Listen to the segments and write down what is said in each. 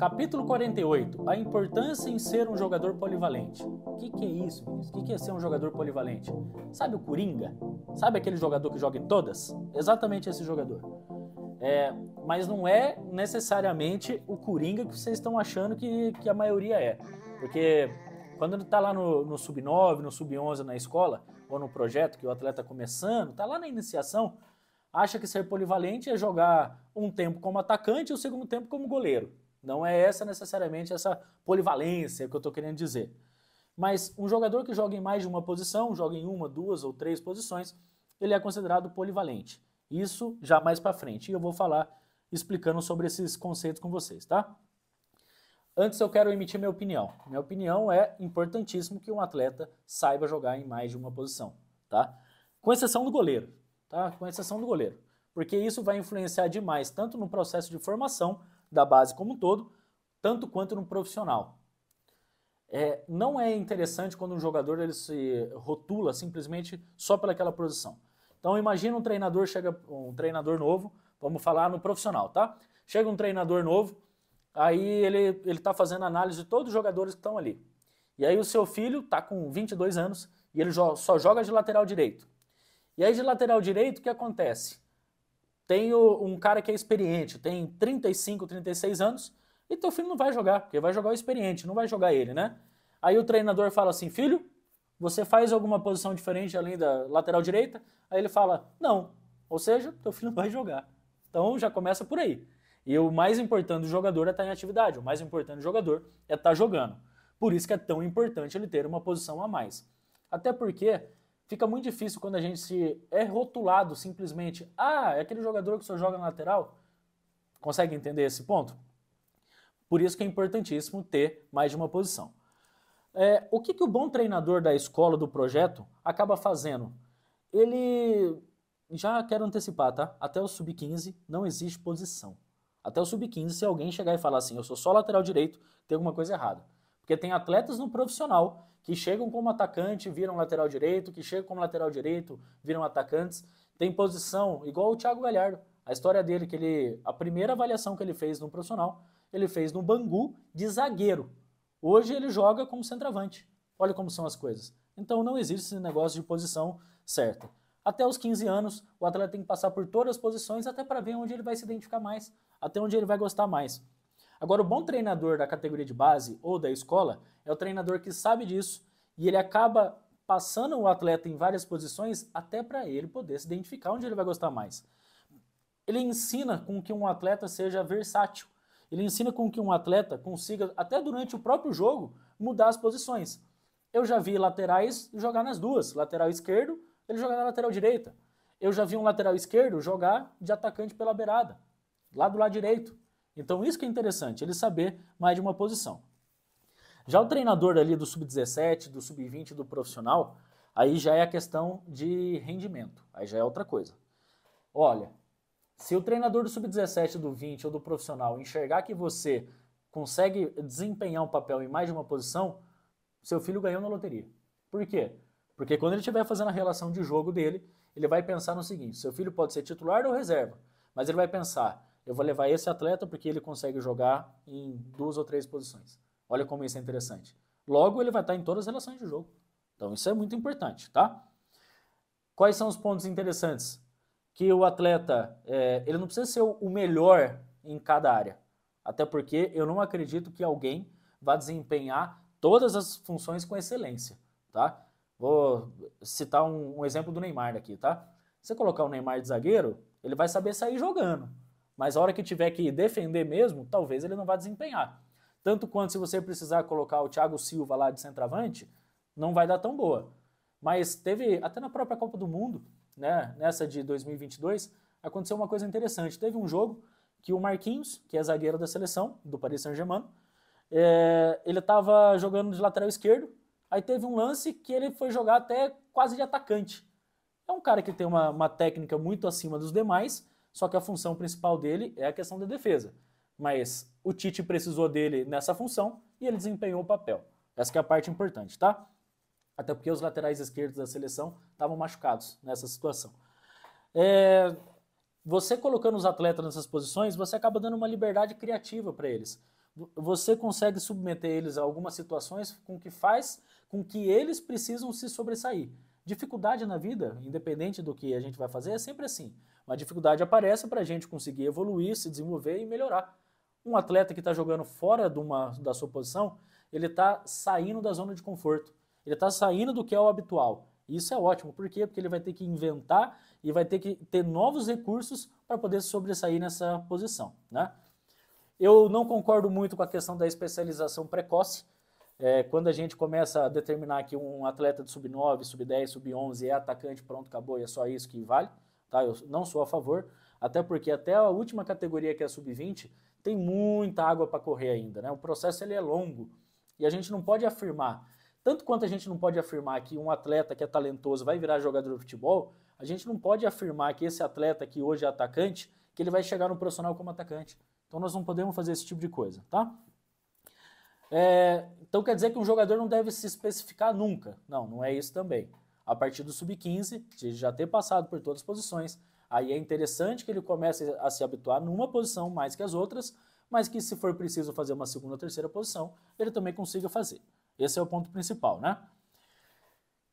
Capítulo 48. A importância em ser um jogador polivalente. O que, que, é isso, Vinícius? O que, que é ser um jogador polivalente? Sabe o Coringa? Sabe aquele jogador que joga em todas? Exatamente esse jogador. É, mas não é necessariamente o Coringa que vocês estão achando que, que a maioria é. Porque quando ele está lá no, no Sub-9, no Sub-11 na escola, ou no projeto que o atleta está começando, está lá na iniciação, acha que ser polivalente é jogar um tempo como atacante e o segundo tempo como goleiro. Não é essa necessariamente essa polivalência que eu estou querendo dizer. Mas um jogador que joga em mais de uma posição, joga em uma, duas ou três posições, ele é considerado polivalente. Isso já mais para frente. E eu vou falar explicando sobre esses conceitos com vocês, tá? Antes eu quero emitir minha opinião. Minha opinião é importantíssimo que um atleta saiba jogar em mais de uma posição, tá? Com exceção do goleiro, tá? Com exceção do goleiro. Porque isso vai influenciar demais tanto no processo de formação da base como um todo, tanto quanto no profissional. É, não é interessante quando um jogador ele se rotula simplesmente só pelaquela posição. Então imagina um treinador chega um treinador novo, vamos falar no profissional, tá? Chega um treinador novo, aí ele ele está fazendo análise de todos os jogadores que estão ali. E aí o seu filho está com 22 anos e ele só joga de lateral direito. E aí de lateral direito o que acontece? tem um cara que é experiente, tem 35, 36 anos, e teu filho não vai jogar, porque vai jogar o experiente, não vai jogar ele, né? Aí o treinador fala assim: filho, você faz alguma posição diferente além da lateral direita? Aí ele fala: não. Ou seja, teu filho não vai jogar. Então já começa por aí. E o mais importante do jogador é estar tá em atividade, o mais importante do jogador é estar tá jogando. Por isso que é tão importante ele ter uma posição a mais. Até porque fica muito difícil quando a gente se é rotulado simplesmente. Ah, é aquele jogador que só joga na lateral. Consegue entender esse ponto? Por isso que é importantíssimo ter mais de uma posição. É, o que, que o bom treinador da escola, do projeto, acaba fazendo? Ele. Já quero antecipar, tá? Até o sub-15 não existe posição. Até o sub-15, se alguém chegar e falar assim, eu sou só lateral direito, tem alguma coisa errada. Porque tem atletas no profissional que chegam como atacante, viram lateral direito, que chegam como lateral direito, viram atacantes. Tem posição, igual o Thiago Galhardo. A história dele, que ele. A primeira avaliação que ele fez no profissional, ele fez no Bangu de zagueiro. Hoje ele joga como centroavante. Olha como são as coisas. Então não existe esse negócio de posição certa. Até os 15 anos, o atleta tem que passar por todas as posições até para ver onde ele vai se identificar mais, até onde ele vai gostar mais. Agora, o bom treinador da categoria de base ou da escola é o treinador que sabe disso e ele acaba passando o atleta em várias posições até para ele poder se identificar onde ele vai gostar mais. Ele ensina com que um atleta seja versátil. Ele ensina com que um atleta consiga, até durante o próprio jogo, mudar as posições. Eu já vi laterais jogar nas duas. Lateral esquerdo, ele jogar na lateral direita. Eu já vi um lateral esquerdo jogar de atacante pela beirada, lá do lado direito. Então isso que é interessante, ele saber mais de uma posição. Já o treinador ali do sub-17, do sub-20, do profissional, aí já é a questão de rendimento, aí já é outra coisa. Olha, se o treinador do sub-17, do 20 ou do profissional enxergar que você consegue desempenhar um papel em mais de uma posição, seu filho ganhou na loteria. Por quê? Porque quando ele estiver fazendo a relação de jogo dele, ele vai pensar no seguinte: seu filho pode ser titular ou reserva, mas ele vai pensar, eu vou levar esse atleta porque ele consegue jogar em duas ou três posições. Olha como isso é interessante. Logo, ele vai estar em todas as relações de jogo. Então, isso é muito importante, tá? Quais são os pontos interessantes? Que o atleta, é, ele não precisa ser o melhor em cada área. Até porque eu não acredito que alguém vá desempenhar todas as funções com excelência, tá? Vou citar um, um exemplo do Neymar aqui, tá? Você colocar o Neymar de zagueiro, ele vai saber sair jogando mas a hora que tiver que defender mesmo, talvez ele não vá desempenhar. Tanto quanto se você precisar colocar o Thiago Silva lá de centroavante, não vai dar tão boa. Mas teve, até na própria Copa do Mundo, né, nessa de 2022, aconteceu uma coisa interessante. Teve um jogo que o Marquinhos, que é zagueiro da seleção, do Paris Saint-Germain, é, ele estava jogando de lateral esquerdo, aí teve um lance que ele foi jogar até quase de atacante. É um cara que tem uma, uma técnica muito acima dos demais, só que a função principal dele é a questão da defesa. Mas o Tite precisou dele nessa função e ele desempenhou o papel. Essa é a parte importante, tá? Até porque os laterais esquerdos da seleção estavam machucados nessa situação. É... Você colocando os atletas nessas posições, você acaba dando uma liberdade criativa para eles. Você consegue submeter eles a algumas situações com que faz com que eles precisam se sobressair. Dificuldade na vida, independente do que a gente vai fazer, é sempre assim. Uma dificuldade aparece para a gente conseguir evoluir, se desenvolver e melhorar. Um atleta que está jogando fora uma, da sua posição, ele está saindo da zona de conforto. Ele está saindo do que é o habitual. Isso é ótimo. Por quê? Porque ele vai ter que inventar e vai ter que ter novos recursos para poder sobressair nessa posição. Né? Eu não concordo muito com a questão da especialização precoce. É, quando a gente começa a determinar que um atleta de sub-9, sub-10, sub-11 é atacante, pronto, acabou, e é só isso que vale, tá? Eu não sou a favor, até porque até a última categoria que é sub-20 tem muita água para correr ainda, né? O processo ele é longo e a gente não pode afirmar tanto quanto a gente não pode afirmar que um atleta que é talentoso vai virar jogador de futebol, a gente não pode afirmar que esse atleta que hoje é atacante, que ele vai chegar no profissional como atacante. Então nós não podemos fazer esse tipo de coisa, tá? É, então quer dizer que um jogador não deve se especificar nunca. Não, não é isso também. A partir do sub-15, de já ter passado por todas as posições, aí é interessante que ele comece a se habituar numa posição mais que as outras, mas que se for preciso fazer uma segunda ou terceira posição, ele também consiga fazer. Esse é o ponto principal, né?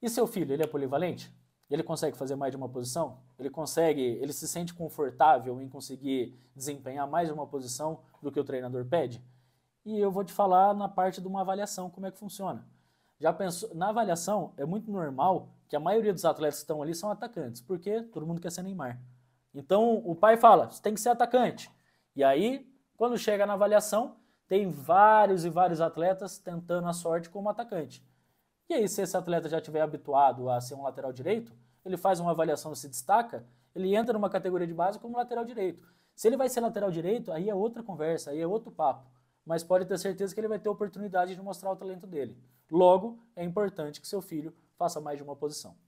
E seu filho, ele é polivalente? Ele consegue fazer mais de uma posição? Ele consegue, ele se sente confortável em conseguir desempenhar mais de uma posição do que o treinador pede? e eu vou te falar na parte de uma avaliação como é que funciona. Já pensou, na avaliação é muito normal que a maioria dos atletas que estão ali são atacantes, porque todo mundo quer ser Neymar. Então o pai fala, você tem que ser atacante. E aí, quando chega na avaliação, tem vários e vários atletas tentando a sorte como atacante. E aí, se esse atleta já tiver habituado a ser um lateral direito, ele faz uma avaliação e se destaca, ele entra numa categoria de base como lateral direito. Se ele vai ser lateral direito, aí é outra conversa, aí é outro papo mas pode ter certeza que ele vai ter oportunidade de mostrar o talento dele. Logo, é importante que seu filho faça mais de uma posição.